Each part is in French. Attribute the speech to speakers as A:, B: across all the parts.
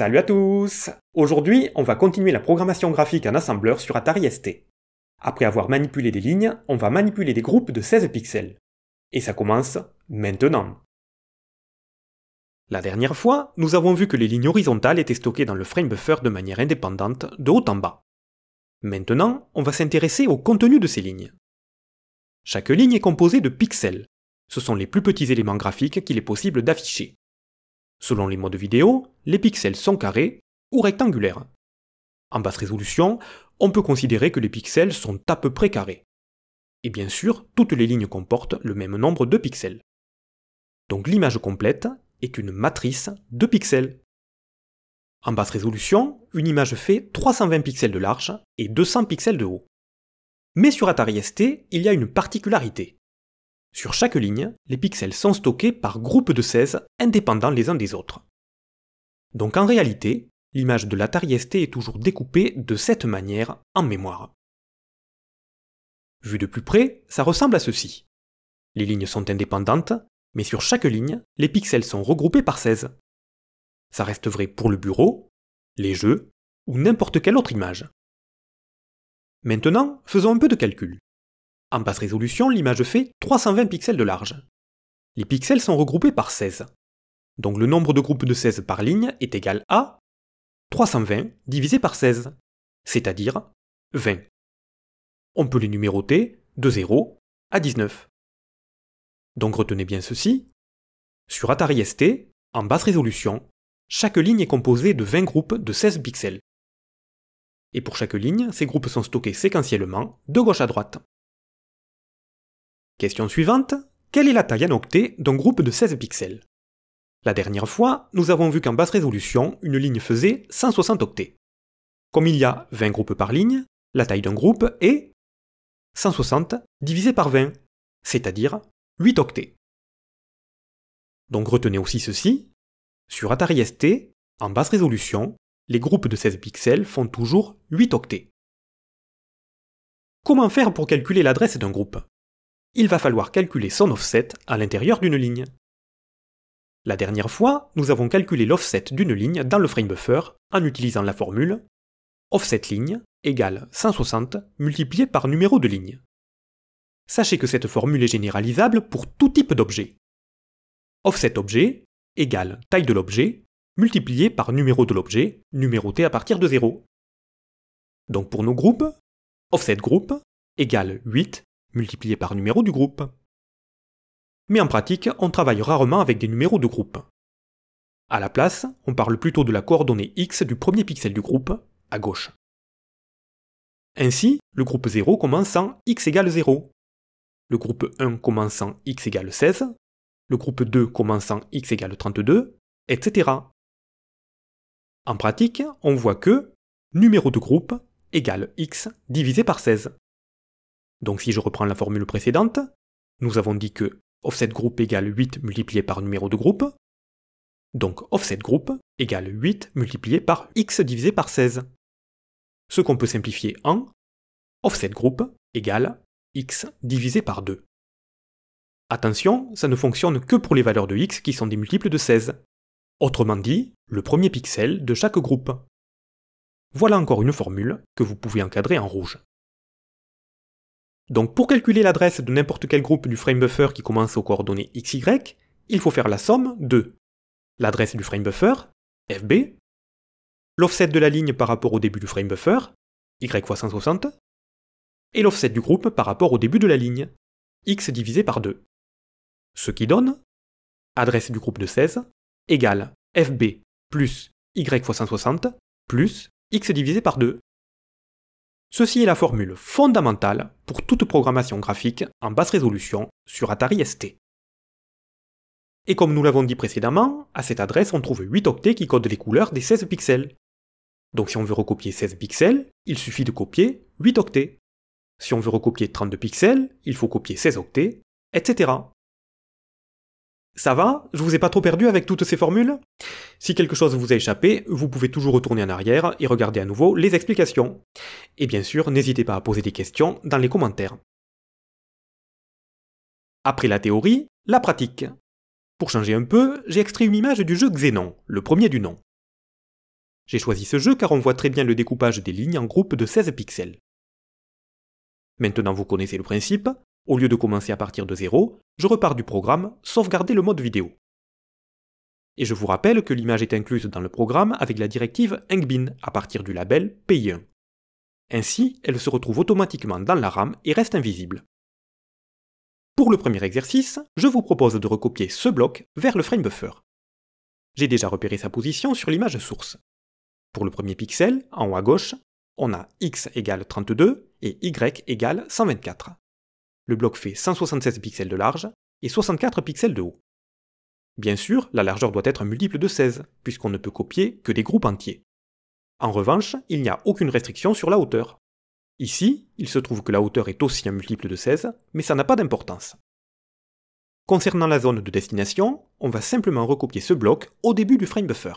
A: Salut à tous Aujourd'hui, on va continuer la programmation graphique en assembleur sur Atari ST. Après avoir manipulé des lignes, on va manipuler des groupes de 16 pixels. Et ça commence maintenant. La dernière fois, nous avons vu que les lignes horizontales étaient stockées dans le frame buffer de manière indépendante, de haut en bas. Maintenant, on va s'intéresser au contenu de ces lignes. Chaque ligne est composée de pixels. Ce sont les plus petits éléments graphiques qu'il est possible d'afficher. Selon les modes vidéo, les pixels sont carrés ou rectangulaires. En basse résolution, on peut considérer que les pixels sont à peu près carrés. Et bien sûr, toutes les lignes comportent le même nombre de pixels. Donc l'image complète est une matrice de pixels. En basse résolution, une image fait 320 pixels de large et 200 pixels de haut. Mais sur Atari ST, il y a une particularité. Sur chaque ligne, les pixels sont stockés par groupes de 16 indépendants les uns des autres. Donc en réalité, l'image de la ST est toujours découpée de cette manière en mémoire. Vu de plus près, ça ressemble à ceci. Les lignes sont indépendantes, mais sur chaque ligne, les pixels sont regroupés par 16. Ça reste vrai pour le bureau, les jeux ou n'importe quelle autre image. Maintenant, faisons un peu de calcul. En basse résolution, l'image fait 320 pixels de large. Les pixels sont regroupés par 16. Donc le nombre de groupes de 16 par ligne est égal à 320 divisé par 16, c'est-à-dire 20. On peut les numéroter de 0 à 19. Donc retenez bien ceci. Sur Atari ST, en basse résolution, chaque ligne est composée de 20 groupes de 16 pixels. Et pour chaque ligne, ces groupes sont stockés séquentiellement de gauche à droite. Question suivante, quelle est la taille en octets d'un groupe de 16 pixels La dernière fois, nous avons vu qu'en basse résolution, une ligne faisait 160 octets. Comme il y a 20 groupes par ligne, la taille d'un groupe est 160 divisé par 20, c'est-à-dire 8 octets. Donc retenez aussi ceci, sur Atari ST, en basse résolution, les groupes de 16 pixels font toujours 8 octets. Comment faire pour calculer l'adresse d'un groupe il va falloir calculer son offset à l'intérieur d'une ligne. La dernière fois, nous avons calculé l'offset d'une ligne dans le frame buffer en utilisant la formule offset ligne égale 160 multiplié par numéro de ligne. Sachez que cette formule est généralisable pour tout type d'objet. Offset objet égale taille de l'objet multiplié par numéro de l'objet, numéroté à partir de 0. Donc pour nos groupes, offset groupe égale 8 multiplié par numéro du groupe. Mais en pratique, on travaille rarement avec des numéros de groupe. À la place, on parle plutôt de la coordonnée x du premier pixel du groupe, à gauche. Ainsi, le groupe 0 commence en x égale 0, le groupe 1 commence en x égale 16, le groupe 2 commence en x égale 32, etc. En pratique, on voit que numéro de groupe égale x divisé par 16. Donc si je reprends la formule précédente, nous avons dit que offset group égale 8 multiplié par numéro de groupe. Donc offset group égale 8 multiplié par x divisé par 16. Ce qu'on peut simplifier en offset group égale x divisé par 2. Attention, ça ne fonctionne que pour les valeurs de x qui sont des multiples de 16. Autrement dit, le premier pixel de chaque groupe. Voilà encore une formule que vous pouvez encadrer en rouge. Donc pour calculer l'adresse de n'importe quel groupe du framebuffer qui commence aux coordonnées xy, il faut faire la somme de l'adresse du framebuffer, fb, l'offset de la ligne par rapport au début du framebuffer, y fois 160, et l'offset du groupe par rapport au début de la ligne, x divisé par 2. Ce qui donne adresse du groupe de 16 égale fb plus y fois 160 plus x divisé par 2, Ceci est la formule fondamentale pour toute programmation graphique en basse résolution sur Atari ST. Et comme nous l'avons dit précédemment, à cette adresse on trouve 8 octets qui codent les couleurs des 16 pixels. Donc si on veut recopier 16 pixels, il suffit de copier 8 octets. Si on veut recopier 32 pixels, il faut copier 16 octets, etc. Ça va Je vous ai pas trop perdu avec toutes ces formules Si quelque chose vous a échappé, vous pouvez toujours retourner en arrière et regarder à nouveau les explications. Et bien sûr, n'hésitez pas à poser des questions dans les commentaires. Après la théorie, la pratique. Pour changer un peu, j'ai extrait une image du jeu Xénon, le premier du nom. J'ai choisi ce jeu car on voit très bien le découpage des lignes en groupes de 16 pixels. Maintenant vous connaissez le principe, au lieu de commencer à partir de 0, je repars du programme, sauvegarder le mode vidéo. Et je vous rappelle que l'image est incluse dans le programme avec la directive Engbin à partir du label PI1. Ainsi, elle se retrouve automatiquement dans la RAM et reste invisible. Pour le premier exercice, je vous propose de recopier ce bloc vers le frame buffer. J'ai déjà repéré sa position sur l'image source. Pour le premier pixel, en haut à gauche, on a x égale 32 et y égale 124 le bloc fait 176 pixels de large et 64 pixels de haut. Bien sûr, la largeur doit être un multiple de 16, puisqu'on ne peut copier que des groupes entiers. En revanche, il n'y a aucune restriction sur la hauteur. Ici, il se trouve que la hauteur est aussi un multiple de 16, mais ça n'a pas d'importance. Concernant la zone de destination, on va simplement recopier ce bloc au début du frame buffer,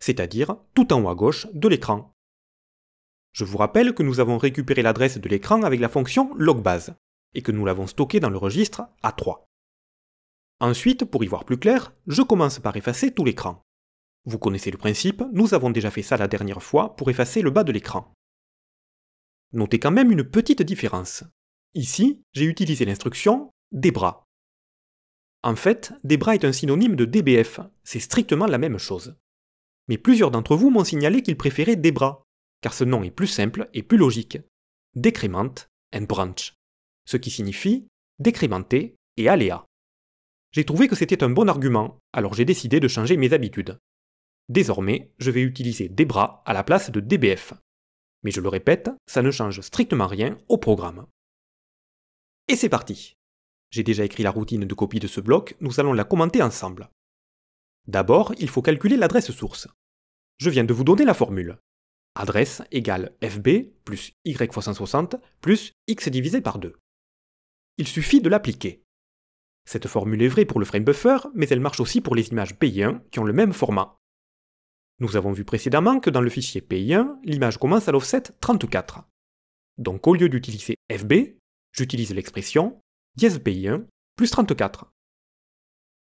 A: c'est-à-dire tout en haut à gauche de l'écran. Je vous rappelle que nous avons récupéré l'adresse de l'écran avec la fonction logbase, et que nous l'avons stocké dans le registre A3. Ensuite, pour y voir plus clair, je commence par effacer tout l'écran. Vous connaissez le principe, nous avons déjà fait ça la dernière fois pour effacer le bas de l'écran. Notez quand même une petite différence. Ici, j'ai utilisé l'instruction Debra. En fait, Debra est un synonyme de DBF, c'est strictement la même chose. Mais plusieurs d'entre vous m'ont signalé qu'ils préféraient Debra, car ce nom est plus simple et plus logique. Décrémente and branch ce qui signifie décrémenter et aléa. J'ai trouvé que c'était un bon argument, alors j'ai décidé de changer mes habitudes. Désormais, je vais utiliser des bras à la place de DBF. Mais je le répète, ça ne change strictement rien au programme. Et c'est parti J'ai déjà écrit la routine de copie de ce bloc, nous allons la commenter ensemble. D'abord, il faut calculer l'adresse source. Je viens de vous donner la formule. Adresse égale fb plus y fois 160 plus x divisé par 2 il suffit de l'appliquer. Cette formule est vraie pour le frame buffer, mais elle marche aussi pour les images PI1 qui ont le même format. Nous avons vu précédemment que dans le fichier PI1, l'image commence à l'offset 34. Donc au lieu d'utiliser FB, j'utilise l'expression 10 PI1 plus 34.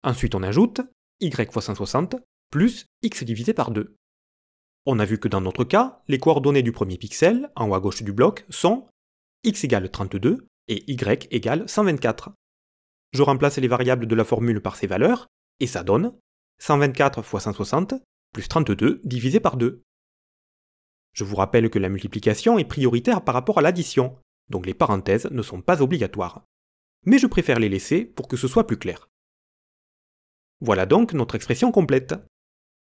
A: Ensuite on ajoute Y fois 160 plus X divisé par 2. On a vu que dans notre cas, les coordonnées du premier pixel, en haut à gauche du bloc, sont x égale 32 et y égale 124. Je remplace les variables de la formule par ces valeurs, et ça donne 124 fois 160 plus 32 divisé par 2. Je vous rappelle que la multiplication est prioritaire par rapport à l'addition, donc les parenthèses ne sont pas obligatoires. Mais je préfère les laisser pour que ce soit plus clair. Voilà donc notre expression complète.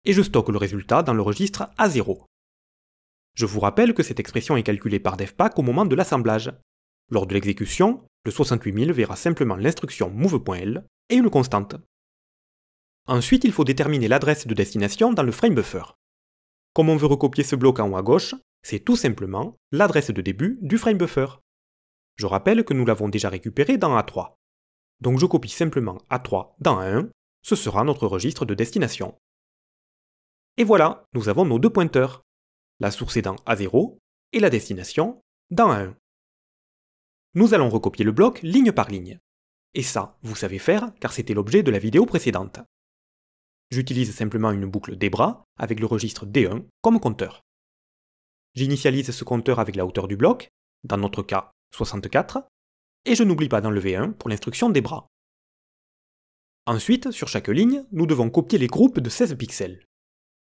A: Et je stocke le résultat dans le registre A0. Je vous rappelle que cette expression est calculée par DevPack au moment de l'assemblage, lors de l'exécution, le 68000 verra simplement l'instruction move.l et une constante. Ensuite, il faut déterminer l'adresse de destination dans le frame buffer. Comme on veut recopier ce bloc en haut à gauche, c'est tout simplement l'adresse de début du frame buffer. Je rappelle que nous l'avons déjà récupéré dans A3. Donc je copie simplement A3 dans A1, ce sera notre registre de destination. Et voilà, nous avons nos deux pointeurs. La source est dans A0 et la destination dans A1. Nous allons recopier le bloc ligne par ligne. Et ça, vous savez faire, car c'était l'objet de la vidéo précédente. J'utilise simplement une boucle des bras, avec le registre D1, comme compteur. J'initialise ce compteur avec la hauteur du bloc, dans notre cas 64, et je n'oublie pas d'enlever 1 pour l'instruction des bras. Ensuite, sur chaque ligne, nous devons copier les groupes de 16 pixels.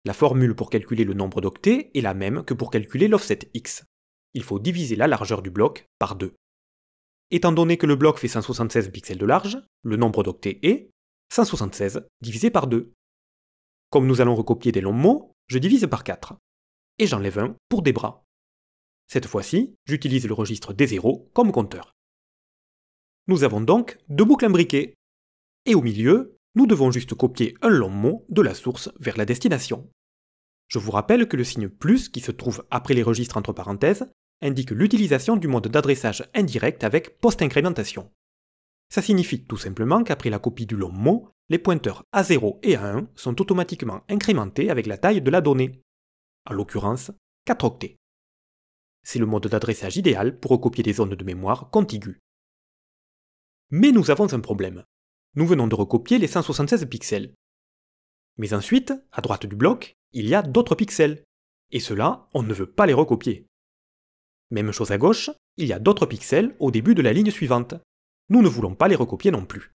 A: La formule pour calculer le nombre d'octets est la même que pour calculer l'offset X. Il faut diviser la largeur du bloc par 2. Étant donné que le bloc fait 176 pixels de large, le nombre d'octets est 176 divisé par 2. Comme nous allons recopier des longs mots, je divise par 4. Et j'enlève un pour des bras. Cette fois-ci, j'utilise le registre des zéros comme compteur. Nous avons donc deux boucles imbriquées. Et au milieu, nous devons juste copier un long mot de la source vers la destination. Je vous rappelle que le signe plus qui se trouve après les registres entre parenthèses indique l'utilisation du mode d'adressage indirect avec post-incrémentation. Ça signifie tout simplement qu'après la copie du long mot, les pointeurs A0 et A1 sont automatiquement incrémentés avec la taille de la donnée, à l'occurrence 4 octets. C'est le mode d'adressage idéal pour recopier des zones de mémoire contiguës. Mais nous avons un problème. Nous venons de recopier les 176 pixels. Mais ensuite, à droite du bloc, il y a d'autres pixels. Et cela, on ne veut pas les recopier. Même chose à gauche, il y a d'autres pixels au début de la ligne suivante. Nous ne voulons pas les recopier non plus.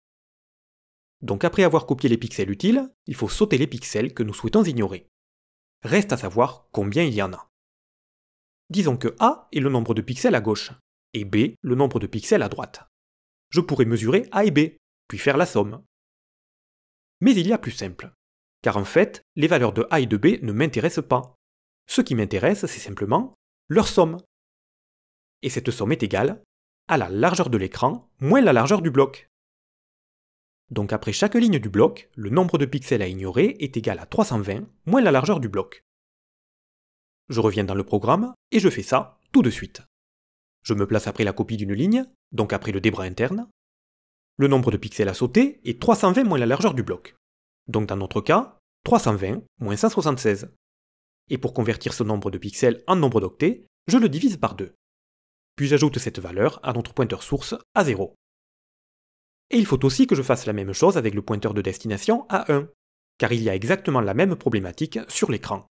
A: Donc après avoir copié les pixels utiles, il faut sauter les pixels que nous souhaitons ignorer. Reste à savoir combien il y en a. Disons que A est le nombre de pixels à gauche, et B le nombre de pixels à droite. Je pourrais mesurer A et B, puis faire la somme. Mais il y a plus simple, car en fait, les valeurs de A et de B ne m'intéressent pas. Ce qui m'intéresse, c'est simplement leur somme, et cette somme est égale à la largeur de l'écran moins la largeur du bloc. Donc après chaque ligne du bloc, le nombre de pixels à ignorer est égal à 320 moins la largeur du bloc. Je reviens dans le programme et je fais ça tout de suite. Je me place après la copie d'une ligne, donc après le débras interne. Le nombre de pixels à sauter est 320 moins la largeur du bloc. Donc dans notre cas, 320 moins 176. Et pour convertir ce nombre de pixels en nombre d'octets, je le divise par 2 puis j'ajoute cette valeur à notre pointeur source à 0. Et il faut aussi que je fasse la même chose avec le pointeur de destination à 1, car il y a exactement la même problématique sur l'écran.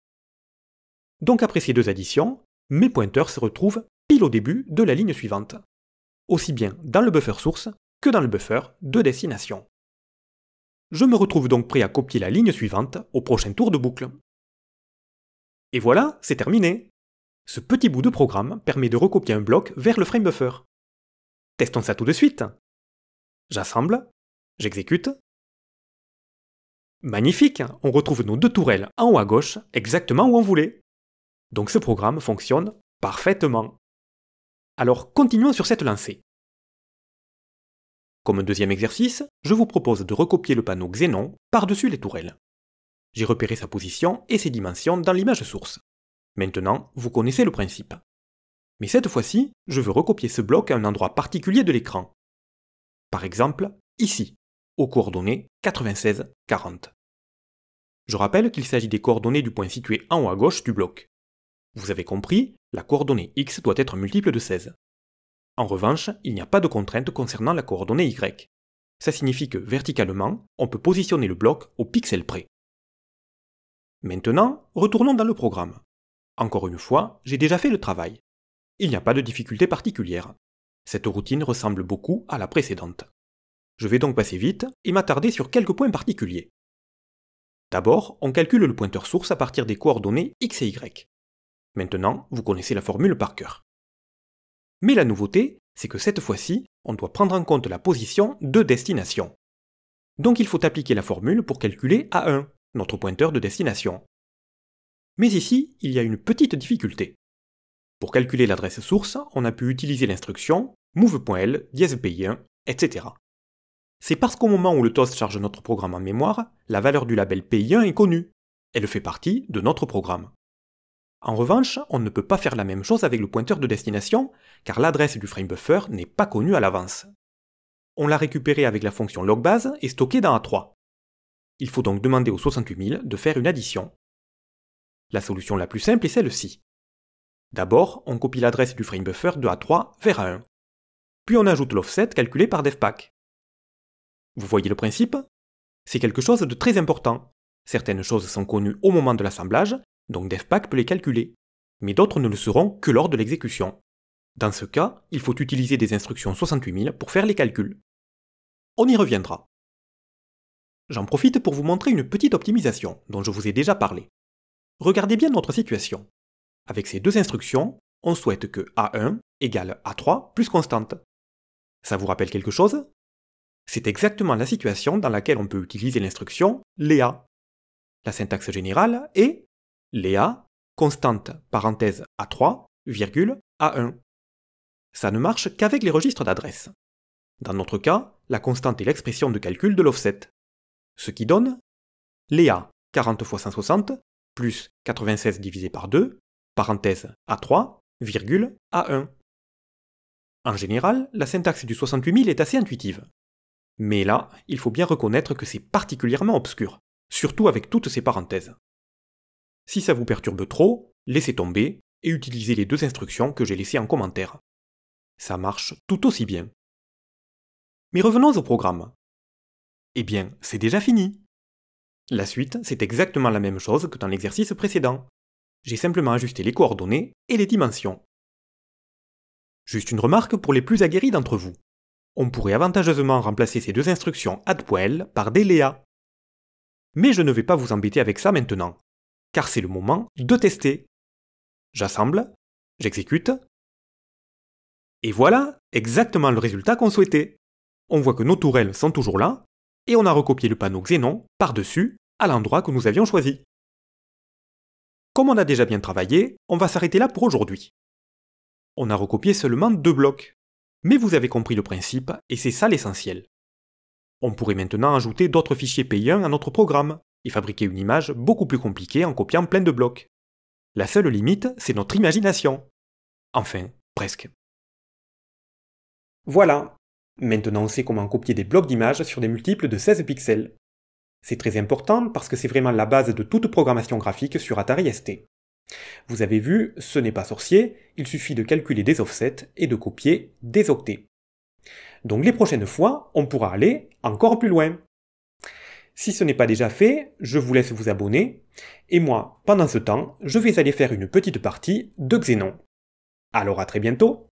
A: Donc après ces deux additions, mes pointeurs se retrouvent pile au début de la ligne suivante, aussi bien dans le buffer source que dans le buffer de destination. Je me retrouve donc prêt à copier la ligne suivante au prochain tour de boucle. Et voilà, c'est terminé ce petit bout de programme permet de recopier un bloc vers le framebuffer. Testons ça tout de suite. J'assemble, j'exécute. Magnifique, on retrouve nos deux tourelles en haut à gauche exactement où on voulait. Donc ce programme fonctionne parfaitement. Alors continuons sur cette lancée. Comme deuxième exercice, je vous propose de recopier le panneau Xénon par-dessus les tourelles. J'ai repéré sa position et ses dimensions dans l'image source. Maintenant, vous connaissez le principe. Mais cette fois-ci, je veux recopier ce bloc à un endroit particulier de l'écran. Par exemple, ici, aux coordonnées 96, 40. Je rappelle qu'il s'agit des coordonnées du point situé en haut à gauche du bloc. Vous avez compris, la coordonnée x doit être multiple de 16. En revanche, il n'y a pas de contrainte concernant la coordonnée y. Ça signifie que verticalement, on peut positionner le bloc au pixel près. Maintenant, retournons dans le programme. Encore une fois, j'ai déjà fait le travail. Il n'y a pas de difficulté particulière. Cette routine ressemble beaucoup à la précédente. Je vais donc passer vite et m'attarder sur quelques points particuliers. D'abord, on calcule le pointeur source à partir des coordonnées x et y. Maintenant, vous connaissez la formule par cœur. Mais la nouveauté, c'est que cette fois-ci, on doit prendre en compte la position de destination. Donc il faut appliquer la formule pour calculer A1, notre pointeur de destination, mais ici, il y a une petite difficulté. Pour calculer l'adresse source, on a pu utiliser l'instruction move.l pi1, etc. C'est parce qu'au moment où le toast charge notre programme en mémoire, la valeur du label pi1 est connue. Elle fait partie de notre programme. En revanche, on ne peut pas faire la même chose avec le pointeur de destination, car l'adresse du frame buffer n'est pas connue à l'avance. On l'a récupérée avec la fonction logbase et stockée dans A3. Il faut donc demander aux 68000 de faire une addition. La solution la plus simple est celle-ci. D'abord, on copie l'adresse du frame buffer de A3 vers A1. Puis on ajoute l'offset calculé par DevPack. Vous voyez le principe C'est quelque chose de très important. Certaines choses sont connues au moment de l'assemblage, donc DevPack peut les calculer. Mais d'autres ne le seront que lors de l'exécution. Dans ce cas, il faut utiliser des instructions 68000 pour faire les calculs. On y reviendra. J'en profite pour vous montrer une petite optimisation dont je vous ai déjà parlé. Regardez bien notre situation. Avec ces deux instructions, on souhaite que A1 égale A3 plus constante. Ça vous rappelle quelque chose C'est exactement la situation dans laquelle on peut utiliser l'instruction Léa. La syntaxe générale est Léa constante parenthèse A3 virgule A1. Ça ne marche qu'avec les registres d'adresse. Dans notre cas, la constante est l'expression de calcul de l'offset. Ce qui donne Léa 40 x 160 plus 96 divisé par 2, parenthèse A3, virgule A1. En général, la syntaxe du 68000 est assez intuitive. Mais là, il faut bien reconnaître que c'est particulièrement obscur, surtout avec toutes ces parenthèses. Si ça vous perturbe trop, laissez tomber et utilisez les deux instructions que j'ai laissées en commentaire. Ça marche tout aussi bien. Mais revenons au programme. Eh bien, c'est déjà fini. La suite, c'est exactement la même chose que dans l'exercice précédent. J'ai simplement ajusté les coordonnées et les dimensions. Juste une remarque pour les plus aguerris d'entre vous. On pourrait avantageusement remplacer ces deux instructions add.l par des Mais je ne vais pas vous embêter avec ça maintenant, car c'est le moment de tester. J'assemble, j'exécute, et voilà exactement le résultat qu'on souhaitait. On voit que nos tourelles sont toujours là, et on a recopié le panneau Xénon par-dessus, à l'endroit que nous avions choisi. Comme on a déjà bien travaillé, on va s'arrêter là pour aujourd'hui. On a recopié seulement deux blocs. Mais vous avez compris le principe, et c'est ça l'essentiel. On pourrait maintenant ajouter d'autres fichiers payants à notre programme, et fabriquer une image beaucoup plus compliquée en copiant plein de blocs. La seule limite, c'est notre imagination. Enfin, presque. Voilà, Maintenant on sait comment copier des blocs d'images sur des multiples de 16 pixels. C'est très important parce que c'est vraiment la base de toute programmation graphique sur Atari ST. Vous avez vu, ce n'est pas sorcier, il suffit de calculer des offsets et de copier des octets. Donc les prochaines fois, on pourra aller encore plus loin. Si ce n'est pas déjà fait, je vous laisse vous abonner, et moi, pendant ce temps, je vais aller faire une petite partie de Xenon. Alors à très bientôt